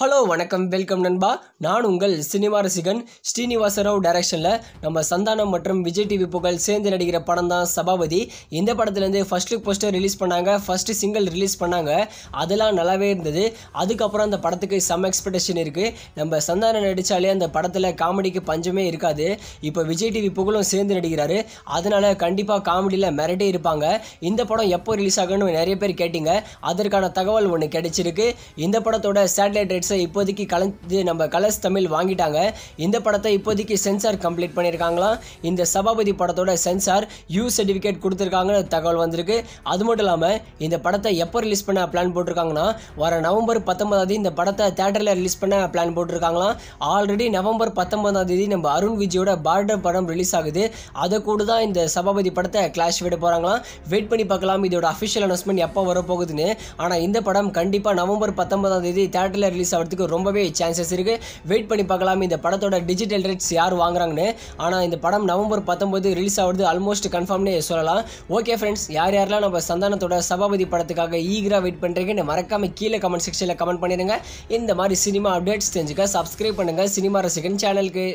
hello வணக்கம் welcome நண்பா நான் உங்கள் சினிமா ரசிகன் ஸ்ரீனிவாச ராவ் டைரக்ஷனில் நம்ம சந்தானம் மற்றும் விஜய் டிவி புகழ் சேர்ந்து நடிக்கிற படம் தான் சபாபதி இந்த படத்துலேருந்து ஃபஸ்ட் லுக் போஸ்டர் ரிலீஸ் பண்ணாங்க ஃபஸ்ட்டு சிங்கிள் ரிலீஸ் பண்ணாங்க அதெல்லாம் நல்லாவே இருந்தது அதுக்கப்புறம் அந்த படத்துக்கு செம் எக்ஸ்பெக்டேஷன் இருக்குது நம்ம சந்தானம் நடித்தாலே அந்த படத்தில் காமெடிக்கு பஞ்சமே இருக்காது இப்போ விஜய் டிவி புகழும் சேர்ந்து நடிக்கிறாரு அதனால் கண்டிப்பாக காமெடியில் மிரட்டே இருப்பாங்க இந்த படம் எப்போ ரிலீஸ் ஆகணும்னு நிறைய பேர் கேட்டிங்க அதற்கான தகவல் ஒன்று கிடைச்சிருக்கு இந்த படத்தோட சேட்டலைட் ரைட்ஸை இப்போதைக்கு கலந்து நம்ம கலர்ஸ் தமிழ் வாங்கிட்டாங்க இந்த படத்தை இப்போதைக்கு சென்சார் கம்ப்ளீட் பண்ணியிருக்காங்களாம் இந்த சபாபதி படத்தோட சென்சார் யூ சர்டிஃபிகேட் கொடுத்துருக்காங்கன்னு தகவல் வந்திருக்கு அது மட்டும் இல்லாமல் இந்த படத்தை எப்போ ரிலீஸ் பண்ண பிளான் போட்டிருக்காங்கன்னா வர நவம்பர் பத்தொன்பதாம் தேதி இந்த படத்தை தேட்டரில் ரிலீஸ் பண்ண பிளான் போட்டிருக்காங்களாம் ஆல்ரெடி நவம்பர் பத்தொன்பதாம் தேதி நம்ம அருண் விஜயோட பார்டர் படம் ரிலீஸ் ஆகுது அதை கூட தான் இந்த சபாபதி படத்தை கிளாஷ் விட போகிறாங்களாம் வெயிட் பண்ணி பார்க்கலாம் இதோட அஃபிஷியல் அனௌன்ஸ்மெண்ட் எப்போ வரப்போகுதுன்னு ஆனால் இந்த படம் கண்டிப்பாக நவம்பர் பத்தொன்பதாம் தேதி தேட்டரில் ரிலீஸ் ஆகிறதுக்கு ரொம்பவே சான்சஸ் இருக்குது வெயிட் பண்ணி பார்க்கலாம் இந்த படத்தோட டிஜிட்டல் ரேட்ஸ் யார் வாங்குறாங்கன்னு ஆனால் இந்த படம் நவம்பர் பத்தொம்போது ரிலீஸ் ஆகிறது ஆல்மோஸ்ட் கன்ஃபார்ம்னே சொல்லலாம் ஓகே ஃப்ரெண்ட்ஸ் யார் யாரெல்லாம் நம்ம சந்தானத்தோட சபாபதி படத்துக்காக ஈகராக வெயிட் பண்ணுறீங்கன்னு மறக்காமல் கீழே கமெண்ட் செக்ஷனில் கமெண்ட் பண்ணிடுங்க இந்த மாதிரி சினிமா அப்டேட்ஸ் தெரிஞ்சுக்க சப்ஸ்கிரைப் பண்ணுங்கள் சினிமா ரசிகன் சேனலுக்கு